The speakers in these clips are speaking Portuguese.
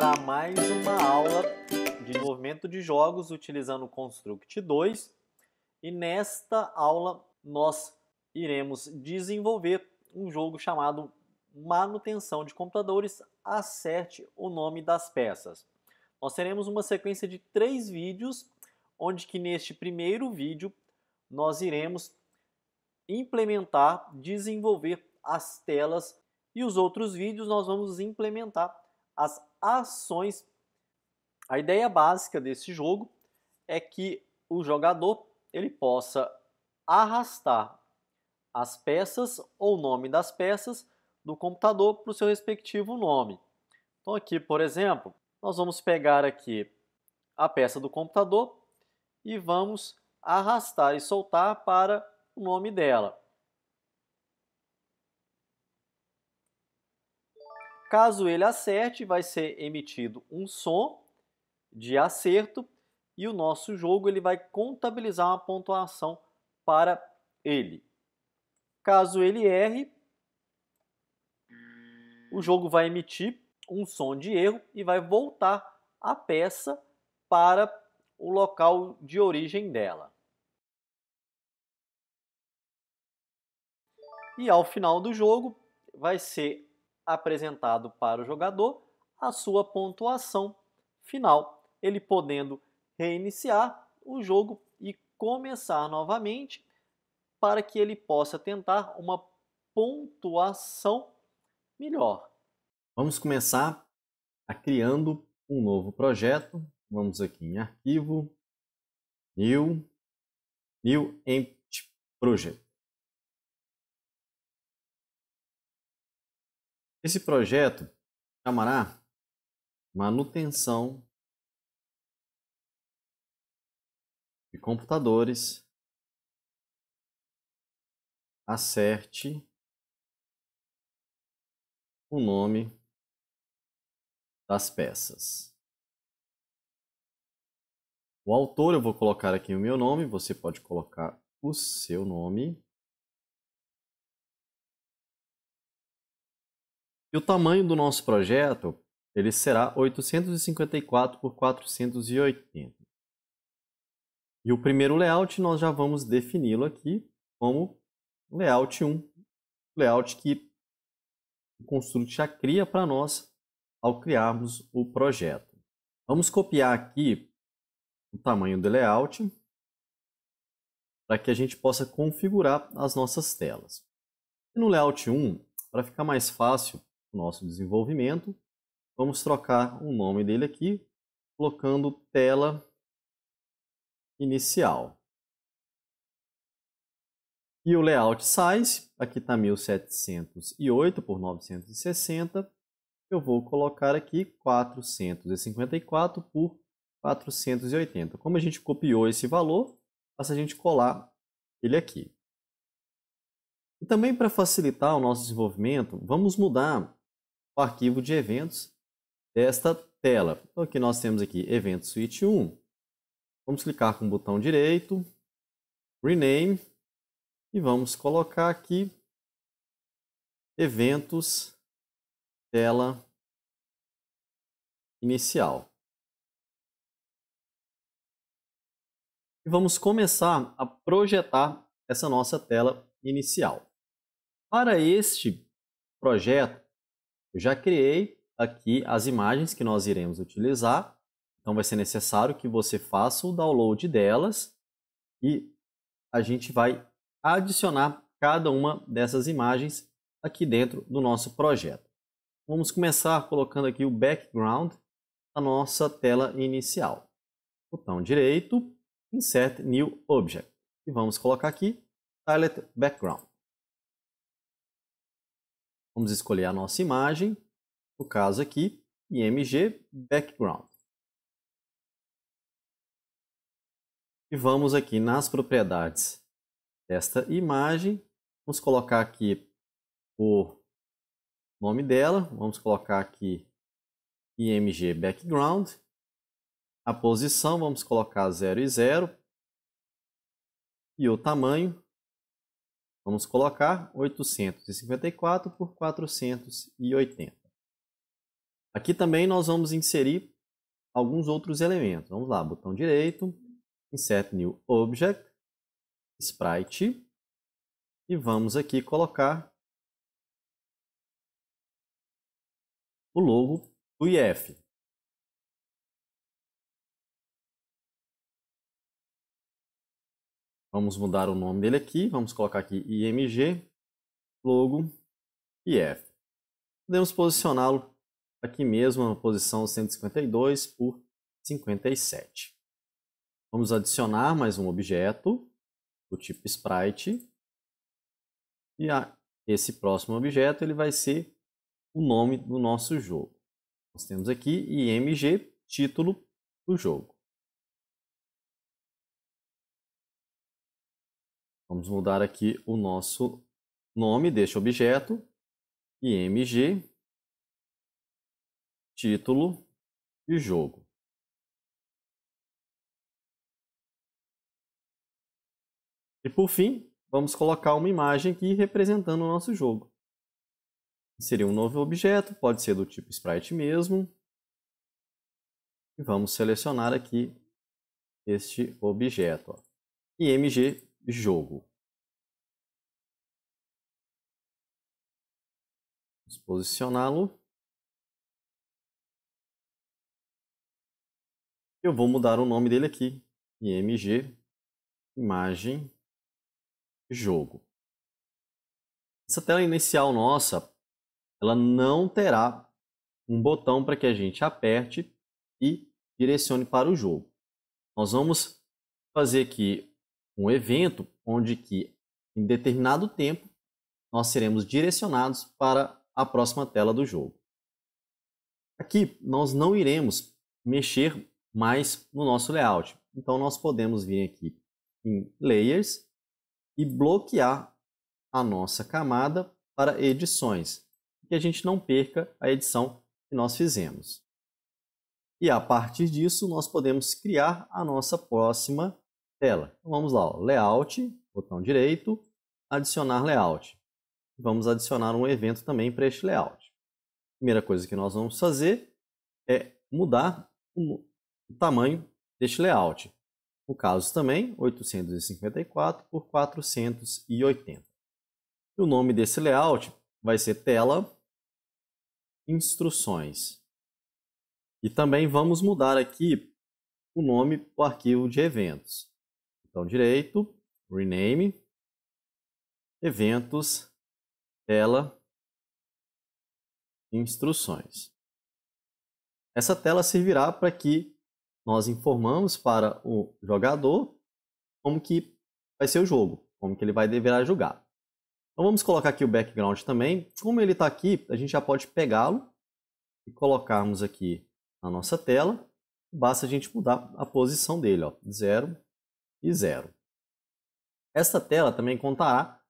para mais uma aula de desenvolvimento de jogos utilizando o Construct 2 e nesta aula nós iremos desenvolver um jogo chamado Manutenção de Computadores, acerte o nome das peças. Nós teremos uma sequência de três vídeos, onde que neste primeiro vídeo nós iremos implementar, desenvolver as telas e os outros vídeos nós vamos implementar as ações. A ideia básica desse jogo é que o jogador ele possa arrastar as peças ou o nome das peças do computador para o seu respectivo nome. Então aqui, por exemplo, nós vamos pegar aqui a peça do computador e vamos arrastar e soltar para o nome dela. Caso ele acerte, vai ser emitido um som de acerto e o nosso jogo ele vai contabilizar uma pontuação para ele. Caso ele erre, o jogo vai emitir um som de erro e vai voltar a peça para o local de origem dela. E ao final do jogo vai ser apresentado para o jogador a sua pontuação final, ele podendo reiniciar o jogo e começar novamente para que ele possa tentar uma pontuação melhor. Vamos começar a criando um novo projeto. Vamos aqui em arquivo, new, new empty project. Esse projeto chamará manutenção de computadores acerte o nome das peças. O autor eu vou colocar aqui o meu nome, você pode colocar o seu nome. E o tamanho do nosso projeto ele será 854 por 480. E o primeiro layout nós já vamos defini-lo aqui como layout 1, layout que o Construct já cria para nós ao criarmos o projeto. Vamos copiar aqui o tamanho do layout para que a gente possa configurar as nossas telas. E no layout 1, para ficar mais fácil, nosso desenvolvimento. Vamos trocar o nome dele aqui, colocando tela inicial. E o layout size, aqui está 1708 por 960. Eu vou colocar aqui 454 por 480. Como a gente copiou esse valor, basta a gente colar ele aqui. E também para facilitar o nosso desenvolvimento, vamos mudar o arquivo de eventos desta tela. Então aqui nós temos aqui evento suite 1. Vamos clicar com o botão direito, rename e vamos colocar aqui eventos tela inicial. E vamos começar a projetar essa nossa tela inicial. Para este projeto, eu já criei aqui as imagens que nós iremos utilizar, então vai ser necessário que você faça o download delas e a gente vai adicionar cada uma dessas imagens aqui dentro do nosso projeto. Vamos começar colocando aqui o background da nossa tela inicial. Botão direito, Insert New Object. E vamos colocar aqui Tiled Background. Vamos escolher a nossa imagem, no caso aqui, img background. E vamos aqui nas propriedades desta imagem, vamos colocar aqui o nome dela, vamos colocar aqui img background. A posição vamos colocar 0 e 0. E o tamanho Vamos colocar 854 por 480. Aqui também nós vamos inserir alguns outros elementos. Vamos lá, botão direito, Insert New Object, Sprite, e vamos aqui colocar o logo do IF. Vamos mudar o nome dele aqui, vamos colocar aqui IMG, logo e F. Podemos posicioná-lo aqui mesmo na posição 152 por 57. Vamos adicionar mais um objeto do tipo sprite. E a, esse próximo objeto ele vai ser o nome do nosso jogo. Nós temos aqui IMG título do jogo. Vamos mudar aqui o nosso nome deste objeto, IMG, título e jogo. E por fim, vamos colocar uma imagem aqui representando o nosso jogo. Inserir um novo objeto, pode ser do tipo sprite mesmo. E vamos selecionar aqui este objeto. Ó. IMG jogo. Vamos posicioná-lo. Eu vou mudar o nome dele aqui. IMG Imagem Jogo. Essa tela inicial nossa, ela não terá um botão para que a gente aperte e direcione para o jogo. Nós vamos fazer aqui um evento onde que em determinado tempo nós seremos direcionados para a próxima tela do jogo. Aqui nós não iremos mexer mais no nosso layout. Então nós podemos vir aqui em layers e bloquear a nossa camada para edições, que a gente não perca a edição que nós fizemos. E a partir disso nós podemos criar a nossa próxima tela. Então vamos lá, ó, layout, botão direito, adicionar layout. Vamos adicionar um evento também para este layout. Primeira coisa que nós vamos fazer é mudar o tamanho deste layout. No caso também, 854 por 480. E o nome desse layout vai ser tela instruções. E também vamos mudar aqui o nome do arquivo de eventos botão direito, rename, eventos, tela, instruções. Essa tela servirá para que nós informamos para o jogador como que vai ser o jogo, como que ele vai deverá jogar. Então vamos colocar aqui o background também. Como ele está aqui, a gente já pode pegá-lo e colocarmos aqui na nossa tela. Basta a gente mudar a posição dele, ó, 0 e 0. Esta tela também contará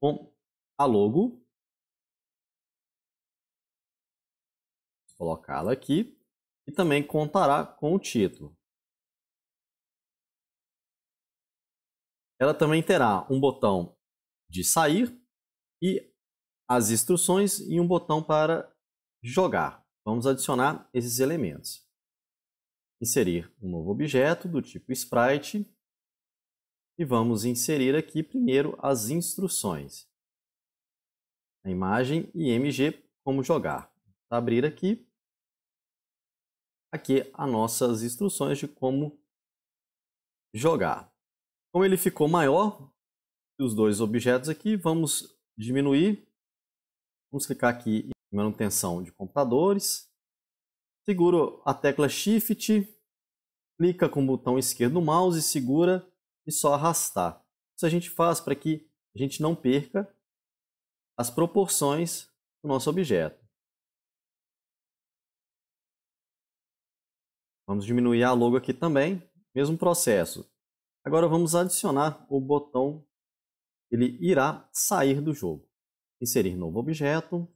com a logo. colocá-la aqui. E também contará com o título. Ela também terá um botão de sair e as instruções e um botão para jogar. Vamos adicionar esses elementos. Inserir um novo objeto do tipo sprite e vamos inserir aqui primeiro as instruções. A imagem img como jogar. Vou abrir aqui. Aqui as nossas instruções de como jogar. Como ele ficou maior, os dois objetos aqui, vamos diminuir. Vamos clicar aqui em manutenção de computadores. Seguro a tecla Shift, clica com o botão esquerdo do mouse e segura e só arrastar. Isso a gente faz para que a gente não perca as proporções do nosso objeto. Vamos diminuir a logo aqui também, mesmo processo. Agora vamos adicionar o botão, ele irá sair do jogo. Inserir novo objeto,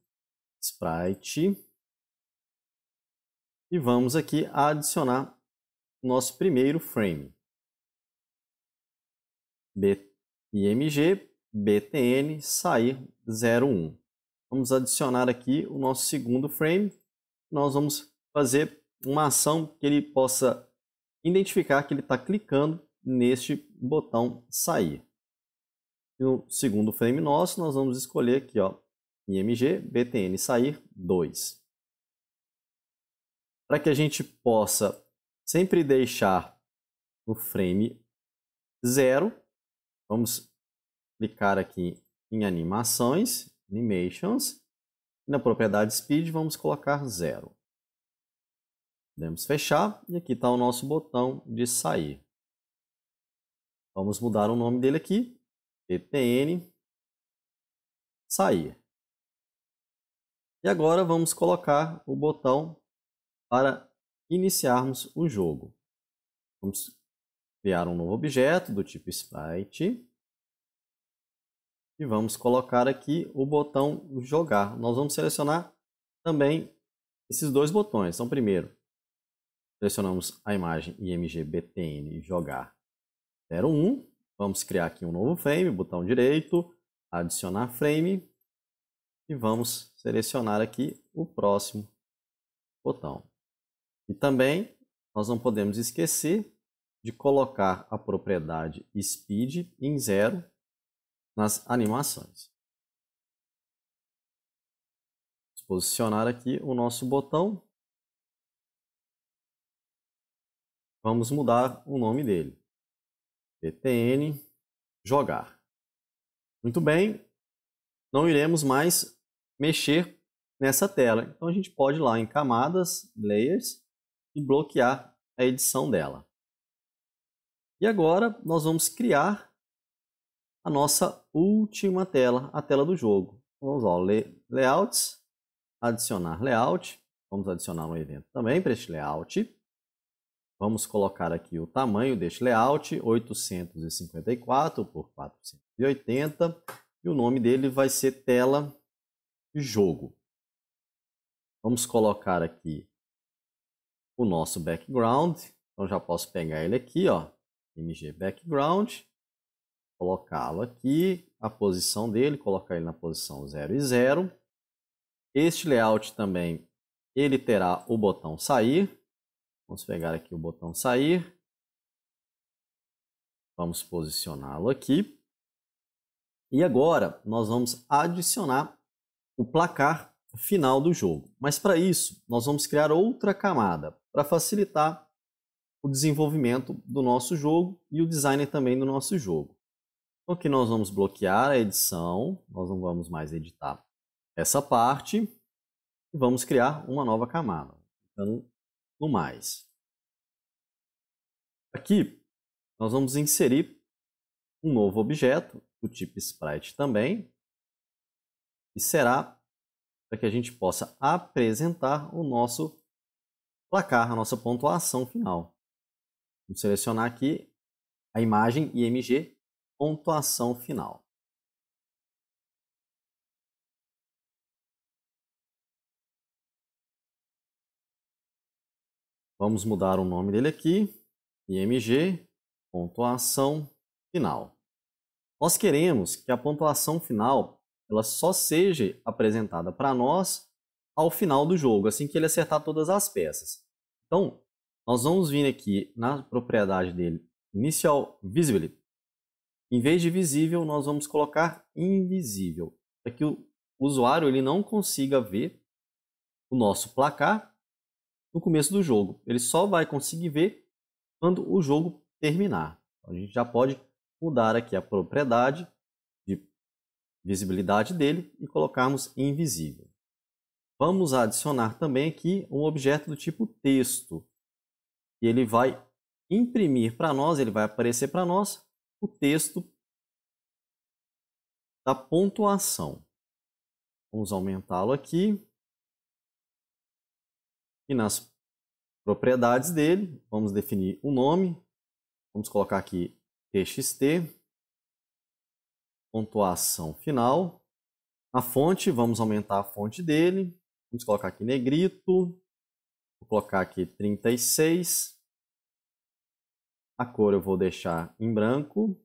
Sprite, e vamos aqui adicionar nosso primeiro frame img BTN, sair 01. Vamos adicionar aqui o nosso segundo frame. Nós vamos fazer uma ação que ele possa identificar que ele está clicando neste botão sair. No segundo frame nosso, nós vamos escolher aqui, ó, IMG, BTN sair 2. Para que a gente possa sempre deixar o frame 0, Vamos clicar aqui em animações, animations, e na propriedade speed vamos colocar zero. Podemos fechar e aqui está o nosso botão de sair. Vamos mudar o nome dele aqui, ttn sair. E agora vamos colocar o botão para iniciarmos o jogo. Vamos criar um novo objeto do tipo sprite. E vamos colocar aqui o botão jogar. Nós vamos selecionar também esses dois botões. Então, primeiro, selecionamos a imagem imgbtn jogar 01. Vamos criar aqui um novo frame, botão direito, adicionar frame. E vamos selecionar aqui o próximo botão. E também, nós não podemos esquecer de colocar a propriedade speed em zero nas animações. Vamos posicionar aqui o nosso botão. Vamos mudar o nome dele. btn jogar. Muito bem, não iremos mais mexer nessa tela. Então a gente pode ir lá em camadas, layers e bloquear a edição dela. E agora nós vamos criar a nossa última tela, a tela do jogo. Vamos ao Layouts, adicionar layout. Vamos adicionar um evento também para este layout. Vamos colocar aqui o tamanho deste layout, 854 por 480. E o nome dele vai ser tela de jogo. Vamos colocar aqui o nosso background. Então já posso pegar ele aqui, ó mg background, colocá-lo aqui, a posição dele, colocar ele na posição 0 e 0. Este layout também, ele terá o botão sair. Vamos pegar aqui o botão sair. Vamos posicioná-lo aqui. E agora nós vamos adicionar o placar final do jogo. Mas para isso, nós vamos criar outra camada para facilitar o desenvolvimento do nosso jogo e o design também do nosso jogo. Então aqui nós vamos bloquear a edição, nós não vamos mais editar essa parte e vamos criar uma nova camada, então no mais. Aqui nós vamos inserir um novo objeto do tipo sprite também, e será para que a gente possa apresentar o nosso placar, a nossa pontuação final. Vou selecionar aqui a imagem IMG, pontuação final. Vamos mudar o nome dele aqui, IMG, pontuação final. Nós queremos que a pontuação final ela só seja apresentada para nós ao final do jogo, assim que ele acertar todas as peças. Então, nós vamos vir aqui na propriedade dele, inicial Visible. Em vez de visível, nós vamos colocar invisível, para que o usuário ele não consiga ver o nosso placar no começo do jogo. Ele só vai conseguir ver quando o jogo terminar. Então, a gente já pode mudar aqui a propriedade de visibilidade dele e colocarmos invisível. Vamos adicionar também aqui um objeto do tipo texto. E ele vai imprimir para nós, ele vai aparecer para nós o texto da pontuação. Vamos aumentá-lo aqui. E nas propriedades dele, vamos definir o nome. Vamos colocar aqui txt, pontuação final. A fonte, vamos aumentar a fonte dele. Vamos colocar aqui negrito. Vou colocar aqui 36. A cor eu vou deixar em branco.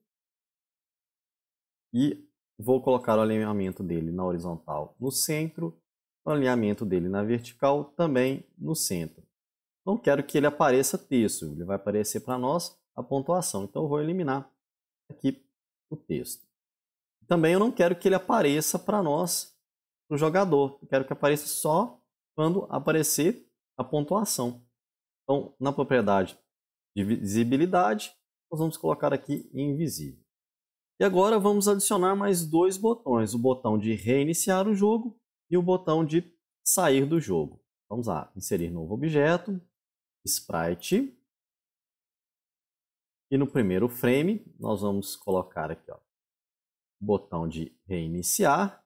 E vou colocar o alinhamento dele na horizontal no centro. O alinhamento dele na vertical também no centro. Não quero que ele apareça texto. Ele vai aparecer para nós a pontuação. Então eu vou eliminar aqui o texto. Também eu não quero que ele apareça para nós, para o jogador. Eu quero que apareça só quando aparecer a pontuação. Então, na propriedade de visibilidade, nós vamos colocar aqui invisível. E agora vamos adicionar mais dois botões, o botão de reiniciar o jogo e o botão de sair do jogo. Vamos lá, inserir novo objeto, sprite. E no primeiro frame, nós vamos colocar aqui ó, o botão de reiniciar.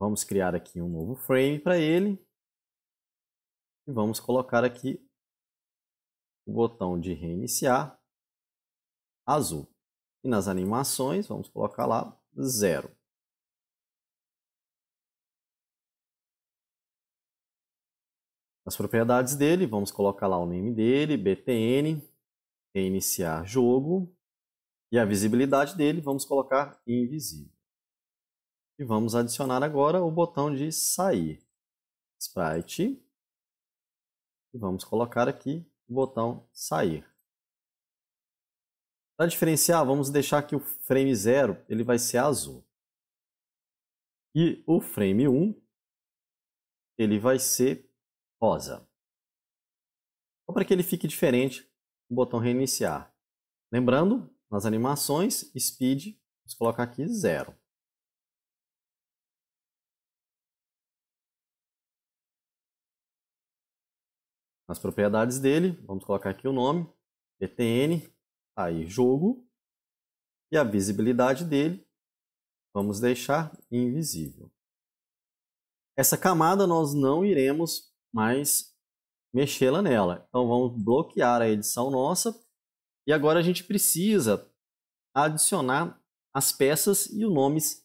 Vamos criar aqui um novo frame para ele. E vamos colocar aqui o botão de reiniciar azul. E nas animações, vamos colocar lá zero. As propriedades dele, vamos colocar lá o nome dele, btn, reiniciar jogo. E a visibilidade dele, vamos colocar invisível. E vamos adicionar agora o botão de sair. Sprite, e vamos colocar aqui o botão sair. Para diferenciar, vamos deixar que o frame 0 ele vai ser azul. E o frame 1 um, ele vai ser rosa. Só para que ele fique diferente, o botão reiniciar. Lembrando, nas animações, speed, vamos colocar aqui 0. nas propriedades dele, vamos colocar aqui o nome, btn, tá aí jogo, e a visibilidade dele, vamos deixar invisível. Essa camada nós não iremos mais mexê-la nela. Então vamos bloquear a edição nossa e agora a gente precisa adicionar as peças e os nomes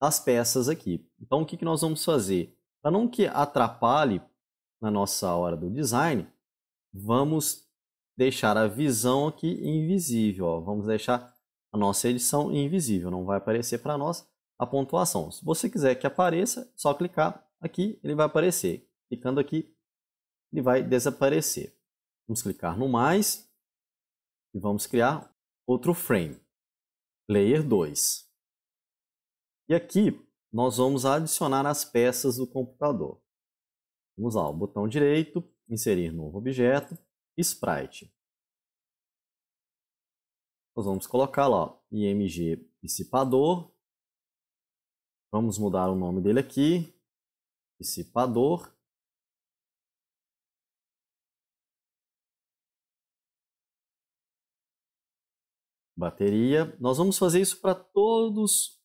das peças aqui. Então o que, que nós vamos fazer? Para não que atrapalhe na nossa hora do design, vamos deixar a visão aqui invisível. Ó. Vamos deixar a nossa edição invisível, não vai aparecer para nós a pontuação. Se você quiser que apareça, é só clicar aqui, ele vai aparecer. Clicando aqui, ele vai desaparecer. Vamos clicar no mais e vamos criar outro frame, Layer 2. E aqui nós vamos adicionar as peças do computador. Vamos lá, o botão direito, inserir novo objeto, sprite. Nós vamos colocar lá, img dissipador. Vamos mudar o nome dele aqui, dissipador. Bateria. Nós vamos fazer isso para todos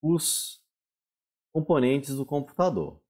os componentes do computador.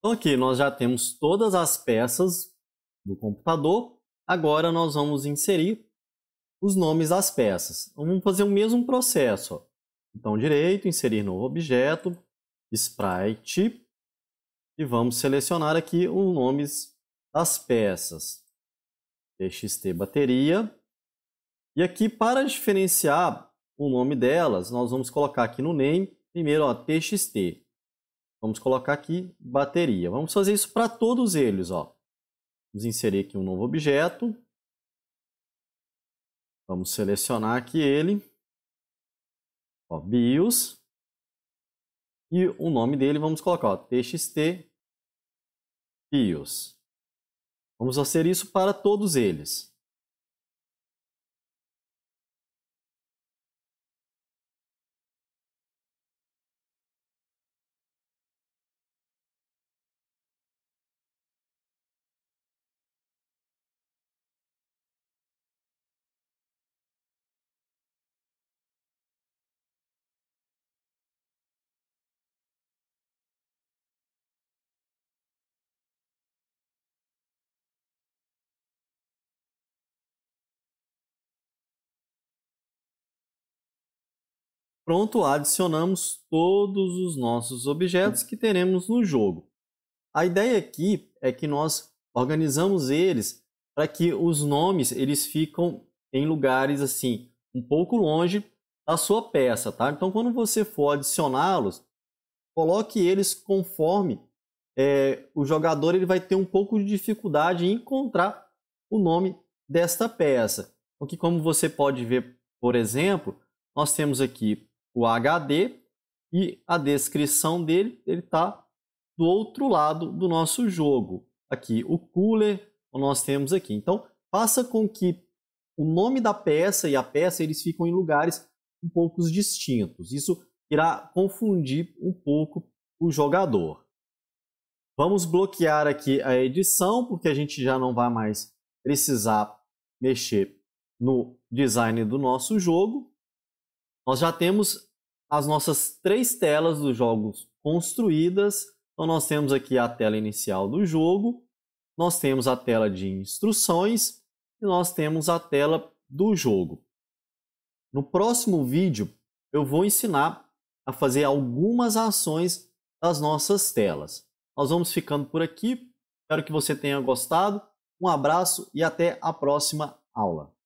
Então aqui nós já temos todas as peças do computador. Agora nós vamos inserir os nomes das peças. Então, vamos fazer o mesmo processo. Então direito, inserir novo objeto, sprite e vamos selecionar aqui os nomes das peças. TXT bateria. E aqui para diferenciar o nome delas, nós vamos colocar aqui no name primeiro ó, TXT. Vamos colocar aqui bateria. Vamos fazer isso para todos eles. Ó. Vamos inserir aqui um novo objeto. Vamos selecionar aqui ele. Ó, BIOS. E o nome dele vamos colocar ó, TXT BIOS. Vamos fazer isso para todos eles. Pronto, adicionamos todos os nossos objetos que teremos no jogo. A ideia aqui é que nós organizamos eles para que os nomes eles ficam em lugares assim um pouco longe da sua peça, tá? Então quando você for adicioná-los, coloque eles conforme é, o jogador ele vai ter um pouco de dificuldade em encontrar o nome desta peça. Porque como você pode ver, por exemplo, nós temos aqui o HD e a descrição dele ele está do outro lado do nosso jogo. Aqui o cooler nós temos aqui. Então faça com que o nome da peça e a peça eles ficam em lugares um pouco distintos. Isso irá confundir um pouco o jogador. Vamos bloquear aqui a edição, porque a gente já não vai mais precisar mexer no design do nosso jogo. Nós já temos as nossas três telas dos jogos construídas. Então, nós temos aqui a tela inicial do jogo, nós temos a tela de instruções e nós temos a tela do jogo. No próximo vídeo, eu vou ensinar a fazer algumas ações das nossas telas. Nós vamos ficando por aqui. Espero que você tenha gostado. Um abraço e até a próxima aula.